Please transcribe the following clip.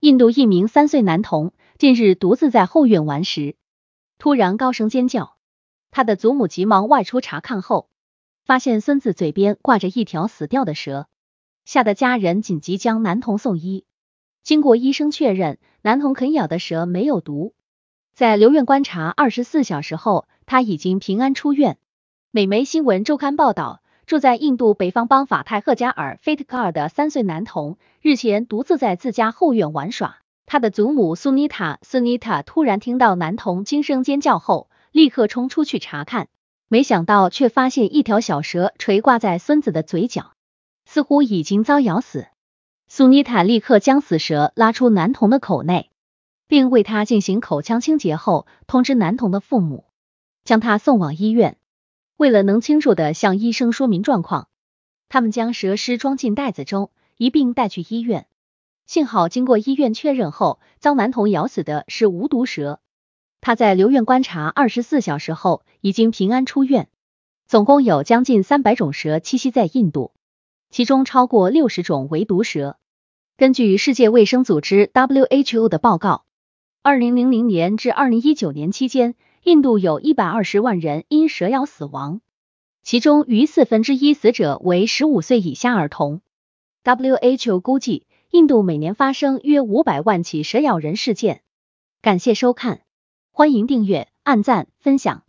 印度一名三岁男童近日独自在后院玩时，突然高声尖叫。他的祖母急忙外出查看后，发现孙子嘴边挂着一条死掉的蛇，吓得家人紧急将男童送医。经过医生确认，男童啃咬的蛇没有毒。在留院观察二十四小时后，他已经平安出院。美媒《新闻周刊》报道。住在印度北方邦法泰赫加尔 f a t e g a r 的三岁男童日前独自在自家后院玩耍，他的祖母苏妮塔苏妮塔突然听到男童惊声尖叫后，立刻冲出去查看，没想到却发现一条小蛇垂挂在孙子的嘴角，似乎已经遭咬死。苏妮塔立刻将死蛇拉出男童的口内，并为他进行口腔清洁后，通知男童的父母，将他送往医院。为了能清楚的向医生说明状况，他们将蛇尸装进袋子中，一并带去医院。幸好经过医院确认后，遭男童咬死的是无毒蛇。他在留院观察二十四小时后，已经平安出院。总共有将近三百种蛇栖息在印度，其中超过六十种为毒蛇。根据世界卫生组织 （WHO） 的报告，二零零零年至二零一九年期间，印度有一百二十万人因蛇咬死亡，其中逾四分之一死者为十五岁以下儿童。WHO 估计，印度每年发生约五百万起蛇咬人事件。感谢收看，欢迎订阅、按赞、分享。